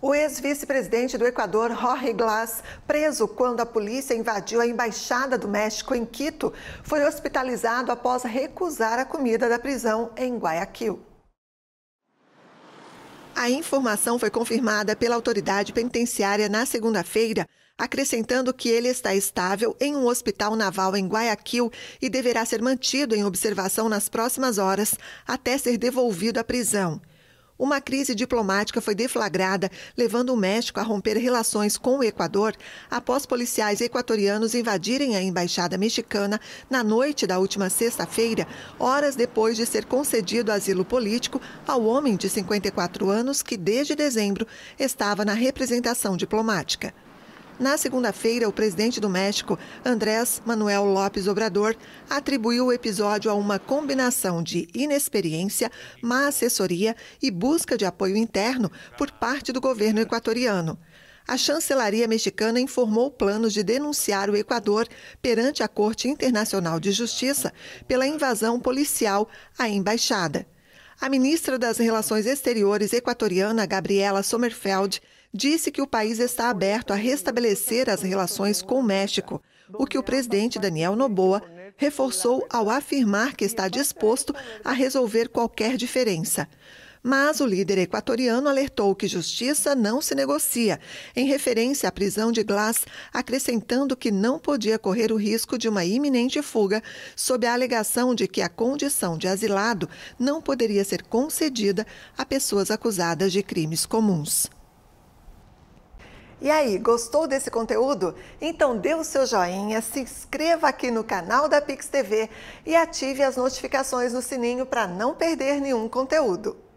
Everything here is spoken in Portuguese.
O ex-vice-presidente do Equador, Jorge Glass, preso quando a polícia invadiu a embaixada do México em Quito, foi hospitalizado após recusar a comida da prisão em Guayaquil. A informação foi confirmada pela autoridade penitenciária na segunda-feira, acrescentando que ele está estável em um hospital naval em Guayaquil e deverá ser mantido em observação nas próximas horas até ser devolvido à prisão uma crise diplomática foi deflagrada, levando o México a romper relações com o Equador após policiais equatorianos invadirem a embaixada mexicana na noite da última sexta-feira, horas depois de ser concedido asilo político ao homem de 54 anos que, desde dezembro, estava na representação diplomática. Na segunda-feira, o presidente do México, Andrés Manuel López Obrador, atribuiu o episódio a uma combinação de inexperiência, má assessoria e busca de apoio interno por parte do governo equatoriano. A chancelaria mexicana informou planos de denunciar o Equador perante a Corte Internacional de Justiça pela invasão policial à embaixada. A ministra das Relações Exteriores equatoriana, Gabriela Sommerfeld, disse que o país está aberto a restabelecer as relações com o México, o que o presidente Daniel Noboa reforçou ao afirmar que está disposto a resolver qualquer diferença. Mas o líder equatoriano alertou que justiça não se negocia, em referência à prisão de Glass, acrescentando que não podia correr o risco de uma iminente fuga, sob a alegação de que a condição de asilado não poderia ser concedida a pessoas acusadas de crimes comuns. E aí, gostou desse conteúdo? Então dê o seu joinha, se inscreva aqui no canal da Pix TV e ative as notificações no sininho para não perder nenhum conteúdo.